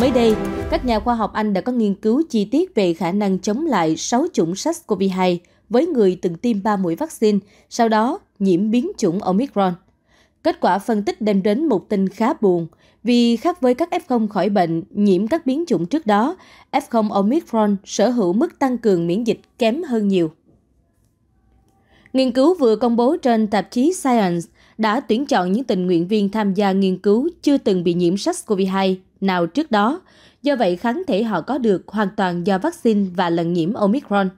Mới đây, các nhà khoa học Anh đã có nghiên cứu chi tiết về khả năng chống lại 6 chủng SARS-CoV-2 với người từng tiêm 3 mũi vaccine, sau đó nhiễm biến chủng Omicron. Kết quả phân tích đem đến một tin khá buồn, vì khác với các F0 khỏi bệnh nhiễm các biến chủng trước đó, F0 Omicron sở hữu mức tăng cường miễn dịch kém hơn nhiều. Nghiên cứu vừa công bố trên tạp chí Science đã tuyển chọn những tình nguyện viên tham gia nghiên cứu chưa từng bị nhiễm SARS-CoV-2 nào trước đó, do vậy kháng thể họ có được hoàn toàn do vaccine và lần nhiễm Omicron.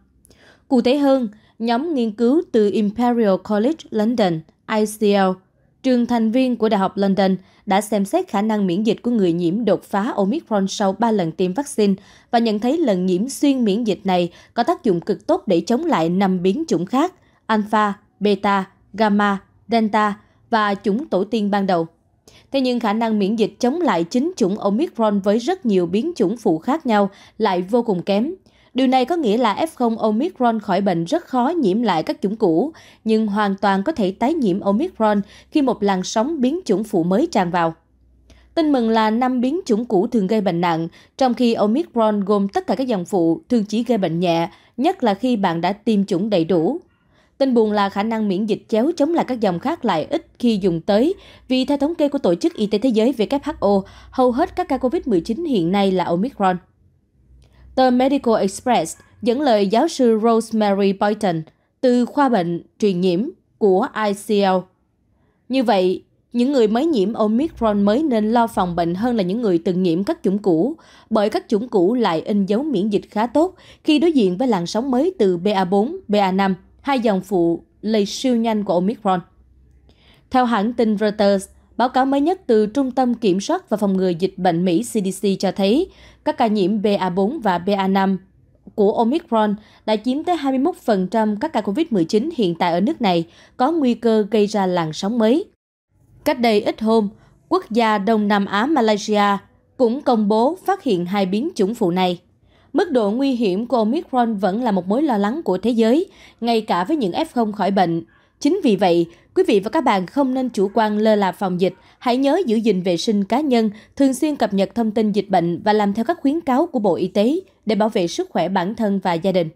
Cụ thể hơn, nhóm nghiên cứu từ Imperial College London, ICL, trường thành viên của Đại học London đã xem xét khả năng miễn dịch của người nhiễm đột phá Omicron sau 3 lần tiêm vaccine và nhận thấy lần nhiễm xuyên miễn dịch này có tác dụng cực tốt để chống lại 5 biến chủng khác, alpha, beta, gamma, delta và chủng tổ tiên ban đầu. Thế nhưng khả năng miễn dịch chống lại chính chủng Omicron với rất nhiều biến chủng phụ khác nhau lại vô cùng kém. Điều này có nghĩa là F0 Omicron khỏi bệnh rất khó nhiễm lại các chủng cũ, nhưng hoàn toàn có thể tái nhiễm Omicron khi một làn sóng biến chủng phụ mới tràn vào. Tin mừng là năm biến chủng cũ thường gây bệnh nặng, trong khi Omicron gồm tất cả các dòng phụ thường chỉ gây bệnh nhẹ, nhất là khi bạn đã tiêm chủng đầy đủ. Tin buồn là khả năng miễn dịch chéo chống lại các dòng khác lại ít khi dùng tới, vì theo thống kê của Tổ chức Y tế Thế giới WHO, hầu hết các ca COVID-19 hiện nay là Omicron. Tờ Medical Express dẫn lời giáo sư Rosemary Boyton từ khoa bệnh truyền nhiễm của ICL. Như vậy, những người mới nhiễm Omicron mới nên lo phòng bệnh hơn là những người từng nhiễm các chủng cũ, bởi các chủng cũ lại in dấu miễn dịch khá tốt khi đối diện với làn sóng mới từ BA4, BA5 hai dòng phụ lây siêu nhanh của Omicron. Theo hãng tin Reuters, báo cáo mới nhất từ Trung tâm Kiểm soát và Phòng ngừa Dịch bệnh Mỹ CDC cho thấy các ca nhiễm BA4 và BA5 của Omicron đã chiếm tới 21% các ca COVID-19 hiện tại ở nước này có nguy cơ gây ra làn sóng mới. Cách đây ít hôm, quốc gia Đông Nam Á Malaysia cũng công bố phát hiện hai biến chủng phụ này. Mức độ nguy hiểm của Omicron vẫn là một mối lo lắng của thế giới, ngay cả với những F0 khỏi bệnh. Chính vì vậy, quý vị và các bạn không nên chủ quan lơ là phòng dịch, hãy nhớ giữ gìn vệ sinh cá nhân, thường xuyên cập nhật thông tin dịch bệnh và làm theo các khuyến cáo của Bộ Y tế để bảo vệ sức khỏe bản thân và gia đình.